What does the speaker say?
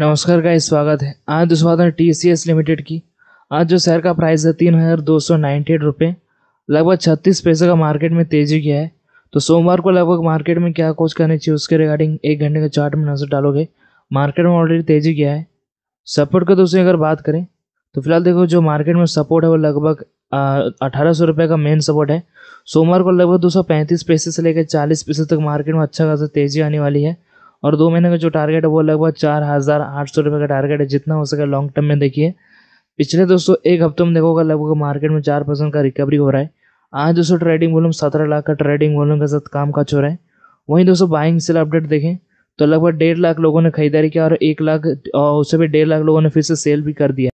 नमस्कार का स्वागत है आज स्वागत टी सी एस लिमिटेड की आज जो शेयर का प्राइस है तीन हज़ार दो सौ नाइन्टी एट रुपये लगभग छत्तीस पैसे का मार्केट में तेजी किया है तो सोमवार को लगभग मार्केट में क्या कुछ करनी चाहिए उसके रिगार्डिंग एक घंटे के चार्ट में नजर डालोगे मार्केट में ऑलरेडी तेजी किया है सपोर्ट का दोस्तों अगर बात करें तो फिलहाल देखो जो मार्केट में सपोर्ट है वो लगभग अठारह सौ रुपये का मेन सपोर्ट है सोमवार को लगभग दो सौ पैंतीस पैसे से लेकर चालीस पैसे तक मार्केट में अच्छा खासा तेजी आने वाली है और दो महीने का जो टारगेट है वो लगभग चार हज़ार आठ सौ रुपये का टारगेट है जितना हो सके लॉन्ग टर्म में देखिए पिछले दोस्तों एक हफ्ते में देखोगा लगभग मार्केट में चार परसेंट का रिकवरी हो रहा है आज दोस्तों ट्रेडिंग वॉल्यूम सत्रह लाख का ट्रेडिंग वॉल्यूम के साथ काम काज हो रहा है वहीं दोस्तों बाइंग सेल अपडेट देखें तो लगभग डेढ़ लाख लोगों ने खरीदारी किया और एक लाख उससे भी डेढ़ लाख लोगों ने फिर से सेल भी कर दिया